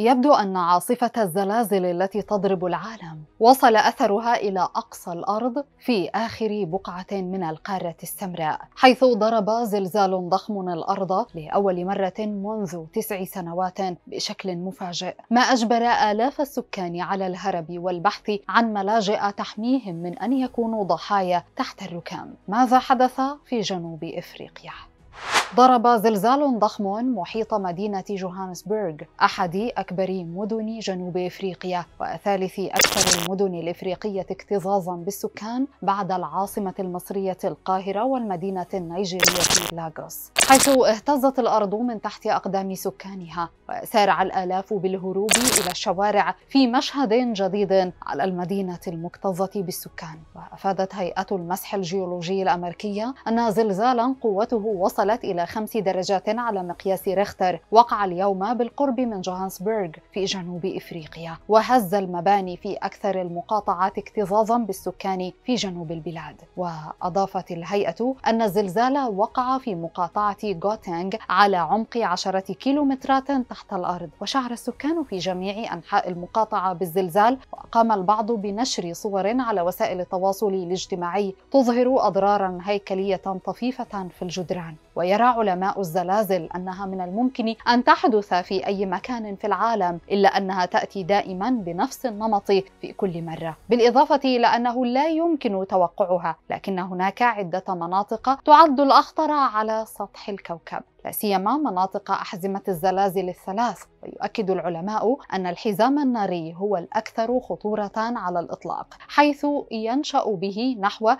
يبدو أن عاصفة الزلازل التي تضرب العالم وصل أثرها إلى أقصى الأرض في آخر بقعة من القارة السمراء، حيث ضرب زلزال ضخم الأرض لأول مرة منذ تسع سنوات بشكل مفاجئ، ما أجبر آلاف السكان على الهرب والبحث عن ملاجئ تحميهم من أن يكونوا ضحايا تحت الركام. ماذا حدث في جنوب إفريقيا؟ ضرب زلزال ضخم محيط مدينة جوهانسبرغ أحد أكبر مدن جنوب إفريقيا وثالث أكثر المدن الإفريقية اكتظاظا بالسكان بعد العاصمة المصرية القاهرة والمدينة النيجيرية لاغوس حيث اهتزت الأرض من تحت أقدام سكانها وسارع الآلاف بالهروب إلى الشوارع في مشهد جديد على المدينة المكتظة بالسكان وأفادت هيئة المسح الجيولوجي الأمريكية أن زلزالا قوته وصلت إلى إلى خمس درجات على مقياس ريختر وقع اليوم بالقرب من جوهانسبرغ في جنوب إفريقيا وهز المباني في أكثر المقاطعات اكتظاظا بالسكان في جنوب البلاد وأضافت الهيئة أن الزلزال وقع في مقاطعة غوتينغ على عمق عشرة كيلومترات تحت الأرض وشعر السكان في جميع أنحاء المقاطعة بالزلزال وقام البعض بنشر صور على وسائل التواصل الاجتماعي تظهر أضرارا هيكلية طفيفة في الجدران ويرى علماء الزلازل أنها من الممكن أن تحدث في أي مكان في العالم إلا أنها تأتي دائما بنفس النمط في كل مرة بالإضافة إلى أنه لا يمكن توقعها لكن هناك عدة مناطق تعد الأخطر على سطح الكوكب لا سيما مناطق أحزمة الزلازل الثلاث ويؤكد العلماء أن الحزام الناري هو الأكثر خطورة على الإطلاق حيث ينشأ به نحو 80%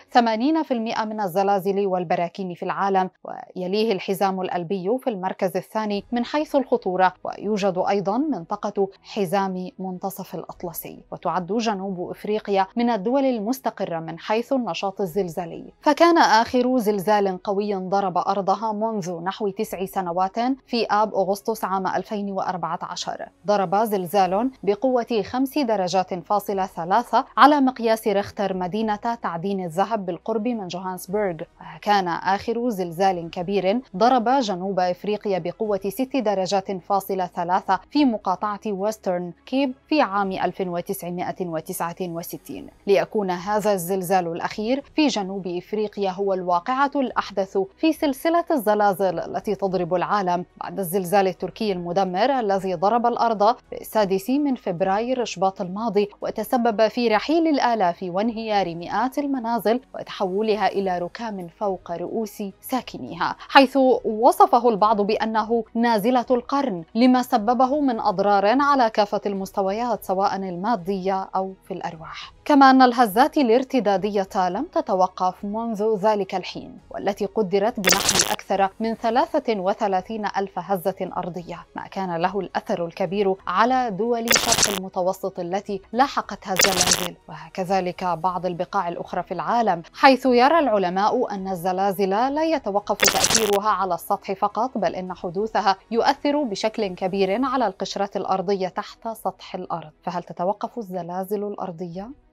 من الزلازل والبراكين في العالم ويليه الحزام الالبي في المركز الثاني من حيث الخطورة ويوجد أيضا منطقة حزام منتصف الأطلسي وتعد جنوب إفريقيا من الدول المستقرة من حيث النشاط الزلزالي فكان آخر زلزال قوي ضرب أرضها منذ نحو تسع سنوات في آب أغسطس عام 2014 ضرب زلزال بقوة خمس درجات فاصلة ثلاثة على مقياس رختر مدينة تعدين الذهب بالقرب من جوهانسبرغ كان آخر زلزال كبير ضرب جنوب إفريقيا بقوة ست درجات فاصلة ثلاثة في مقاطعة ويسترن كيب في عام 1969 ليكون هذا الزلزال الأخير في جنوب إفريقيا هو الواقعة الأحدث في سلسلة الزلازل التي تضرب العالم بعد الزلزال التركي المدمر الذي ضرب الأرض في السادس من فبراير شباط الماضي وتسبب في رحيل الآلاف وانهيار مئات المنازل وتحولها إلى ركام فوق رؤوس ساكنيها حيث وصفه البعض بأنه نازلة القرن لما سببه من أضرار على كافة المستويات سواء المادية أو في الأرواح كما أن الهزات الارتدادية لم تتوقف منذ ذلك الحين والتي قدرت بنحو أكثر من ثلاثة 130 ألف هزة أرضية ما كان له الأثر الكبير على دول شرق المتوسط التي لاحقتها الزلازل وكذلك بعض البقاع الأخرى في العالم حيث يرى العلماء أن الزلازل لا يتوقف تأثيرها على السطح فقط بل إن حدوثها يؤثر بشكل كبير على القشرة الأرضية تحت سطح الأرض فهل تتوقف الزلازل الأرضية؟